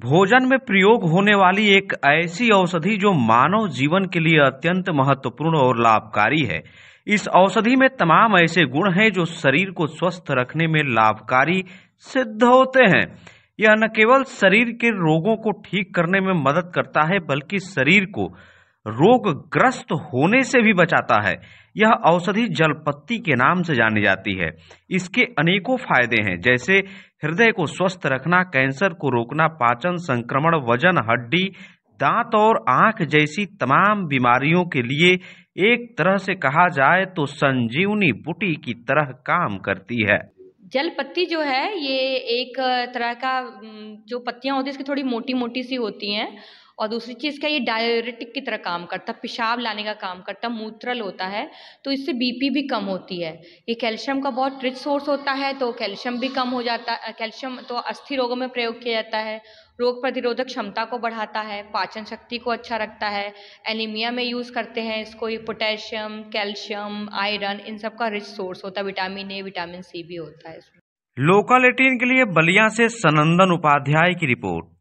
भोजन में प्रयोग होने वाली एक ऐसी औषधि जो मानव जीवन के लिए अत्यंत महत्वपूर्ण और लाभकारी है इस औषधि में तमाम ऐसे गुण हैं जो शरीर को स्वस्थ रखने में लाभकारी सिद्ध होते हैं यह न केवल शरीर के रोगों को ठीक करने में मदद करता है बल्कि शरीर को रोग ग्रस्त होने से भी बचाता है यह औषधि जलपत्ती के नाम से जानी जाती है इसके अनेकों फायदे हैं जैसे हृदय को स्वस्थ रखना कैंसर को रोकना पाचन संक्रमण वजन हड्डी दांत और आंख जैसी तमाम बीमारियों के लिए एक तरह से कहा जाए तो संजीवनी बुटी की तरह काम करती है जलपत्ती जो है ये एक तरह का जो पत्तियां होती है इसकी थोड़ी मोटी मोटी सी होती हैं और दूसरी चीज़ का ये डायरेटिक की तरह काम करता है पेशाब लाने का काम करता है मूत्रल होता है तो इससे बीपी भी कम होती है ये कैल्शियम का बहुत रिच सोर्स होता है तो कैल्शियम भी कम हो जाता है कैल्शियम तो अस्थि रोगों में प्रयोग किया जाता है रोग प्रतिरोधक क्षमता को बढ़ाता है पाचन शक्ति को अच्छा रखता है एनीमिया में यूज़ करते हैं इसको ये पोटेशियम कैल्शियम आयरन इन सब का रिच सोर्स होता है विटामिन ए विटामिन सी भी होता है इसमें लोकल एटीन के लिए बलिया से सनंदन उपाध्याय की रिपोर्ट